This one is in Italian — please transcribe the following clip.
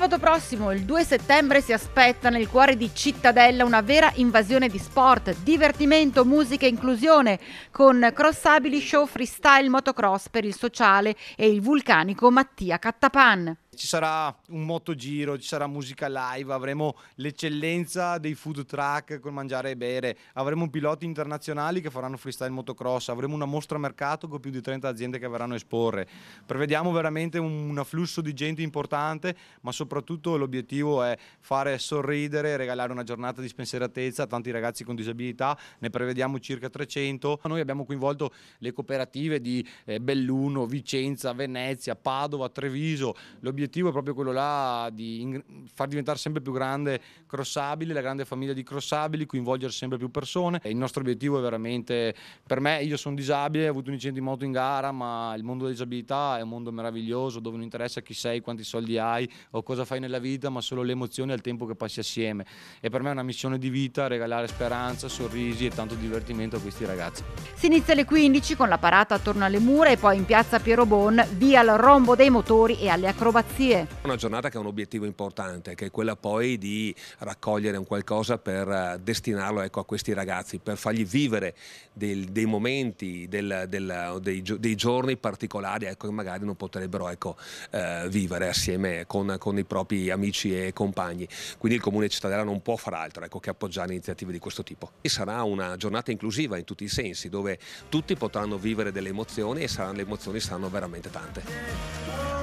Sabato prossimo, il 2 settembre, si aspetta nel cuore di Cittadella una vera invasione di sport, divertimento, musica e inclusione, con crossabili show freestyle motocross per il sociale e il vulcanico Mattia Cattapan ci sarà un motogiro, ci sarà musica live, avremo l'eccellenza dei food truck con mangiare e bere, avremo piloti internazionali che faranno freestyle motocross, avremo una mostra mercato con più di 30 aziende che verranno a esporre. Prevediamo veramente un, un afflusso di gente importante, ma soprattutto l'obiettivo è fare sorridere, regalare una giornata di spensieratezza a tanti ragazzi con disabilità, ne prevediamo circa 300. Noi abbiamo coinvolto le cooperative di eh, Belluno, Vicenza, Venezia, Padova, Treviso, l'obiettivo l'obiettivo è proprio quello là di far diventare sempre più grande Crossabili, la grande famiglia di Crossabili, coinvolgere sempre più persone. E il nostro obiettivo è veramente, per me, io sono disabile, ho avuto un incidente di moto in gara, ma il mondo della disabilità è un mondo meraviglioso dove non interessa chi sei, quanti soldi hai o cosa fai nella vita, ma solo le emozioni e il tempo che passi assieme. E per me è una missione di vita regalare speranza, sorrisi e tanto divertimento a questi ragazzi. Si inizia alle 15 con la parata attorno alle mura e poi in piazza Piero Bon, via al rombo dei motori e alle acrobazie Grazie. Una giornata che ha un obiettivo importante, che è quella poi di raccogliere un qualcosa per eh, destinarlo ecco, a questi ragazzi, per fargli vivere del, dei momenti, del, del, dei, dei, giorni particolari ecco, che magari non potrebbero ecco, eh, vivere assieme con, con, i propri amici e compagni. Quindi il Comune Cittadella non può far altro ecco, che appoggiare iniziative di questo tipo. E sarà una giornata inclusiva in tutti i sensi, dove tutti potranno vivere delle emozioni e saranno, le emozioni saranno veramente tante.